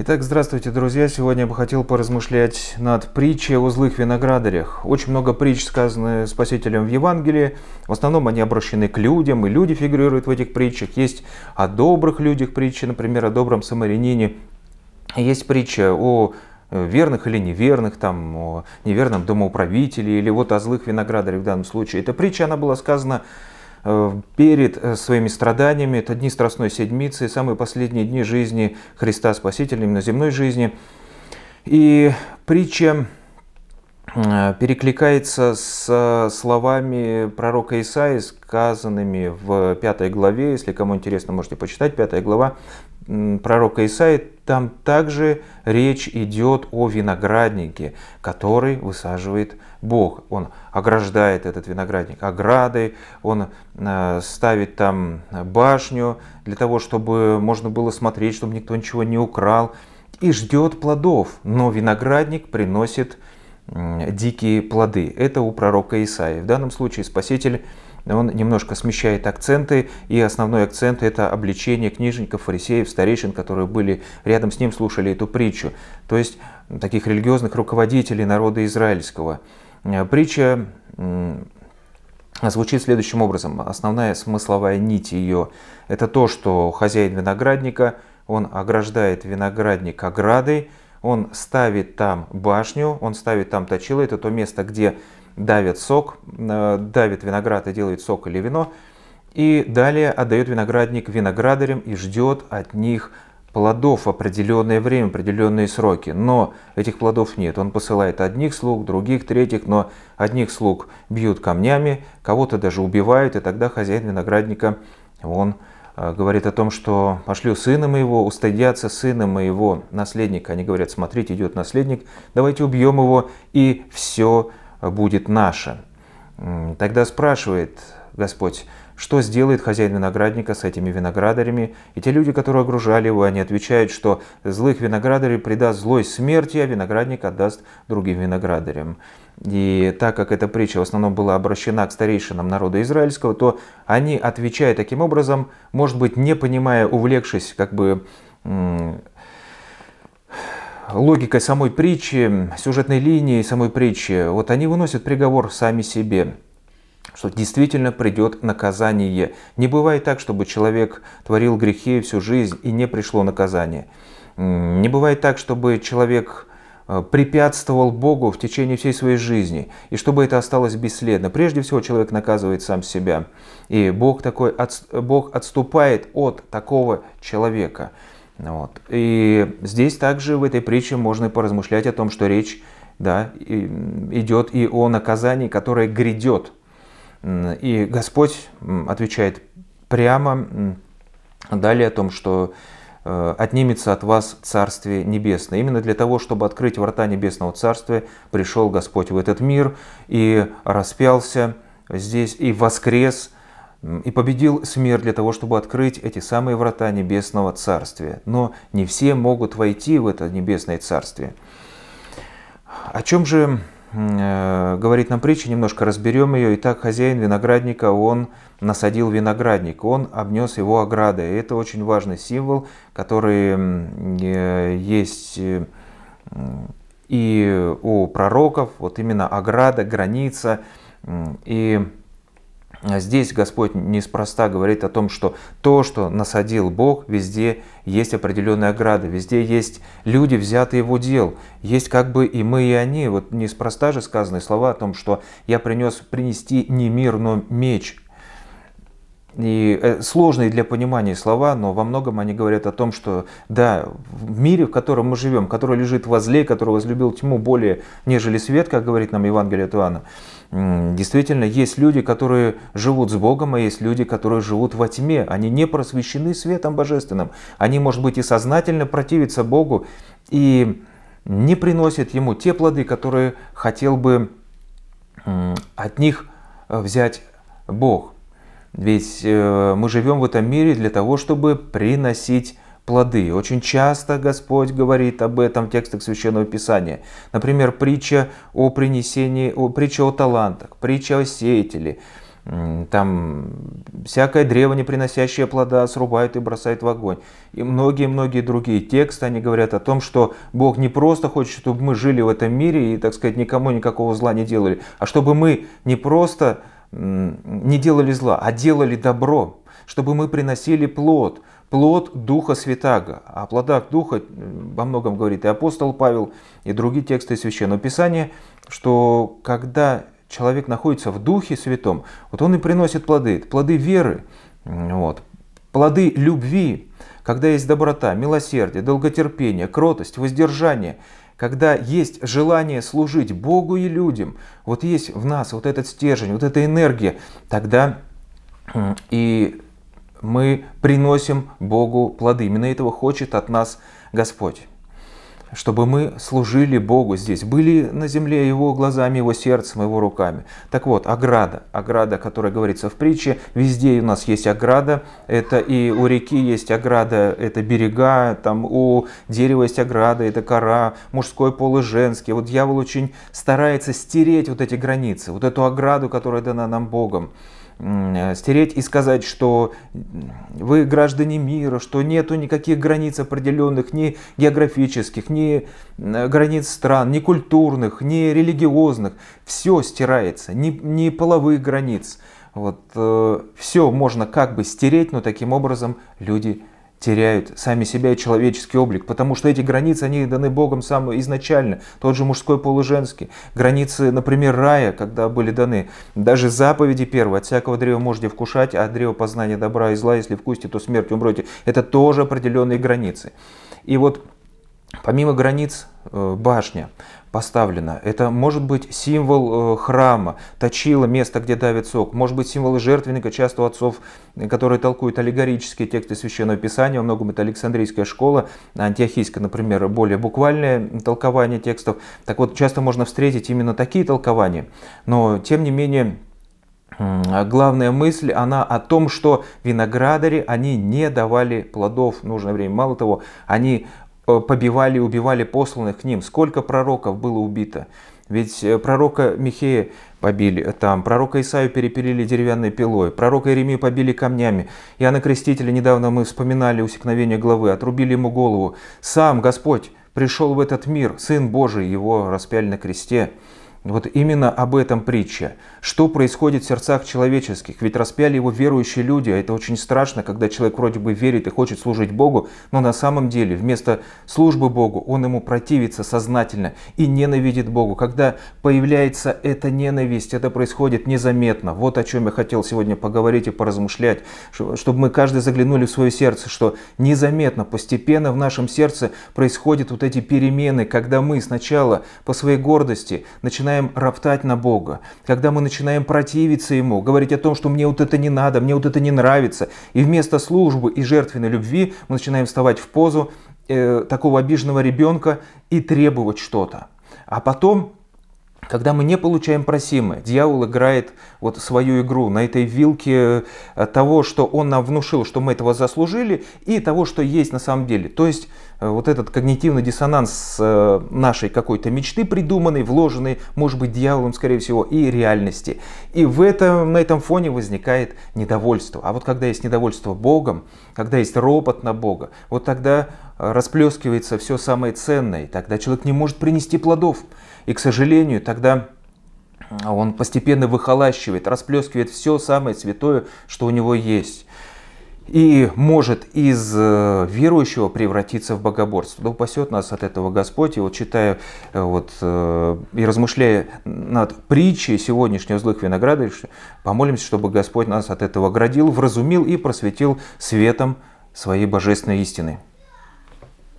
Итак, здравствуйте, друзья. Сегодня я бы хотел поразмышлять над притчей о злых виноградарях. Очень много притч сказаны Спасителем в Евангелии. В основном они обращены к людям, и люди фигурируют в этих притчах. Есть о добрых людях притчи, например, о добром самарянине. Есть притча о э, верных или неверных, там, о неверном домоуправителе, или вот о злых виноградарях в данном случае. Эта притча, она была сказана Э, перед э, своими страданиями, это дни Страстной Седмицы, самые последние дни жизни Христа Спасителя, именно земной жизни. И притча э, перекликается с словами пророка Исаи, сказанными в пятой главе. Если кому интересно, можете почитать. Пятая глава, пророка Исаи, там также речь идет о винограднике, который высаживает Бог. Он ограждает этот виноградник оградой, он э, ставит там башню для того, чтобы можно было смотреть, чтобы никто ничего не украл, и ждет плодов. Но виноградник приносит дикие плоды. Это у пророка Исаи. В данном случае Спаситель он немножко смещает акценты, и основной акцент это обличение книжников, фарисеев, старейшин, которые были рядом с ним, слушали эту притчу. То есть таких религиозных руководителей народа израильского. Э, притча звучит следующим образом. Основная смысловая нить ее – это то, что хозяин виноградника, он ограждает виноградник оградой, он ставит там башню, он ставит там точило, это то место, где давит сок, э, давит виноград и делает сок или вино, и далее отдает виноградник виноградарям и ждет от них плодов определенное время, определенные сроки. Но этих плодов нет. Он посылает одних слуг, других, третьих, но одних слуг бьют камнями, кого-то даже убивают, и тогда хозяин виноградника, он э, говорит о том, что пошлю сына моего, устыдятся сына моего наследника. Они говорят, смотрите, идет наследник, давайте убьем его и все будет наше. Тогда спрашивает Господь, что сделает хозяин виноградника с этими виноградарями, и те люди, которые окружали его, они отвечают, что злых виноградарей придаст злой смерти, а виноградник отдаст другим виноградарям. И так как эта притча в основном была обращена к старейшинам народа израильского, то они, отвечая таким образом, может быть, не понимая, увлекшись как бы логикой самой притчи, сюжетной линией самой притчи, вот они выносят приговор сами себе что действительно придет наказание. Не бывает так, чтобы человек творил грехи всю жизнь и не пришло наказание. Не бывает так, чтобы человек э, препятствовал Богу в течение всей своей жизни, и чтобы это осталось бесследно. Прежде всего, человек наказывает сам себя, и Бог, такой, Бог отступает от такого человека. Вот. И здесь также в этой притче можно поразмышлять о том, что речь да, идет и о наказании, которое грядет. И Господь отвечает прямо далее о том, что э, отнимется от вас Царствие Небесное. Именно для того, чтобы открыть врата Небесного Царствия, пришел Господь в этот мир и распялся здесь, и воскрес – и победил смерть для того, чтобы открыть эти самые врата небесного царствия. Но не все могут войти в это небесное царствие. О чем же э, говорит нам притча, немножко разберем ее. Итак, хозяин виноградника, он насадил виноградник, он обнес его оградой. это очень важный символ, который э, есть э, и у пророков, вот именно ограда, граница. И а здесь Господь неспроста говорит о том, что то, что насадил Бог, везде есть определенная ограда, везде есть люди, взятые его дел, есть как бы и мы, и они. Вот неспроста же сказаны слова о том, что «я принес принести не мир, но меч, и э, сложные для понимания слова, но во многом они говорят о том, что да, в мире, в котором мы живем, который лежит возле, который возлюбил тьму более, нежели свет, как говорит нам Евангелие от Иоанна, действительно есть люди, которые живут с Богом, а есть люди, которые живут во тьме. Они не просвещены светом божественным. Они, может быть, и сознательно противятся Богу и не приносят ему те плоды, которые хотел бы от них э, взять Бог. Ведь э, мы живем в этом мире для того, чтобы приносить плоды. Очень часто Господь говорит об этом в текстах Священного Писания. Например, притча о принесении, о, притча о талантах, притча о сеятеле. Там всякое древо, не приносящее плода, срубают и бросают в огонь. И многие-многие другие тексты, они говорят о том, что Бог не просто хочет, чтобы мы жили в этом мире и, так сказать, никому никакого зла не делали, а чтобы мы не просто не делали зла, а делали добро, чтобы мы приносили плод, плод Духа Святаго. О а плодах Духа во многом говорит и апостол Павел, и другие тексты Священного Писания, что когда человек находится в Духе Святом, вот он и приносит плоды, плоды веры, вот, плоды любви, когда есть доброта, милосердие, долготерпение, кротость, воздержание – когда есть желание служить Богу и людям, вот есть в нас вот этот стержень, вот эта энергия, тогда и мы приносим Богу плоды. Именно этого хочет от нас Господь чтобы мы служили Богу здесь, были на земле Его глазами, Его сердцем, Его руками. Так вот, ограда, ограда, которая говорится в притче, везде у нас есть ограда, это и у реки есть ограда, это берега, там у дерева есть ограда, это кора, мужской пол и женский. Вот дьявол очень старается стереть вот эти границы, вот эту ограду, которая дана нам Богом. Э, стереть и сказать, что вы граждане мира, что нету никаких границ определенных, ни географических, ни э, границ стран, ни культурных, ни религиозных. Все стирается, ни, ни половых границ. Вот, э, все можно как бы стереть, но таким образом люди теряют сами себя и человеческий облик, потому что эти границы, они даны Богом сам изначально, тот же мужской пол и женский. Границы, например, рая, когда были даны, даже заповеди первые, от всякого древа можете вкушать, а от древа познания добра и зла, если вкусите, то смерть умрете. Это тоже определенные границы. И вот Помимо границ э, башня поставлена. Это может быть символ э, храма, точила, место, где давит сок. Может быть символ жертвенника, часто у отцов, которые толкуют аллегорические тексты Священного Писания. Во многом это Александрийская школа, антиохийская, например, более буквальное толкование текстов. Так вот, часто можно встретить именно такие толкования. Но, тем не менее, Главная мысль, она о том, что виноградари, они не давали плодов в нужное время. Мало того, они Э, побивали и убивали посланных к ним, сколько пророков было убито. Ведь э, пророка Михея побили э, там, пророка Исаию перепилили деревянной пилой, пророка Иеремию побили камнями, Иоанна Крестителя недавно мы вспоминали усекновение главы, отрубили ему голову. Сам Господь пришел в этот мир, Сын Божий, его распяли на кресте. Вот именно об этом притча. Что происходит в сердцах человеческих? Ведь распяли его верующие люди, а это очень страшно, когда человек вроде бы верит и хочет служить Богу, но на самом деле вместо службы Богу он ему противится сознательно и ненавидит Богу. Когда появляется эта ненависть, это происходит незаметно. Вот о чем я хотел сегодня поговорить и поразмышлять, чтобы мы каждый заглянули в свое сердце, что незаметно, постепенно в нашем сердце происходят вот эти перемены, когда мы сначала по своей гордости начинаем начинаем роптать на Бога, когда мы начинаем противиться Ему, говорить о том, что мне вот это не надо, мне вот это не нравится, и вместо службы и жертвенной любви мы начинаем вставать в позу э, такого обиженного ребенка и требовать что-то. А потом когда мы не получаем просимое, дьявол играет вот свою игру на этой вилке э, того, что он нам внушил, что мы этого заслужили, и того, что есть на самом деле. То есть э, вот этот когнитивный диссонанс э, нашей какой-то мечты придуманной, вложенной, может быть, дьяволом, скорее всего, и реальности. И в этом, на этом фоне возникает недовольство. А вот когда есть недовольство Богом, когда есть ропот на Бога, вот тогда расплескивается все самое ценное, тогда человек не может принести плодов. И, к сожалению, тогда а, он постепенно выхолащивает, расплескивает все самое святое, что у него есть. И может из э, верующего превратиться в богоборство. Да упасет нас от этого Господь. И вот читая э, вот, э, и размышляя над притчей сегодняшнего злых виноградарей, помолимся, чтобы Господь нас от этого оградил, вразумил и просветил светом своей божественной истины.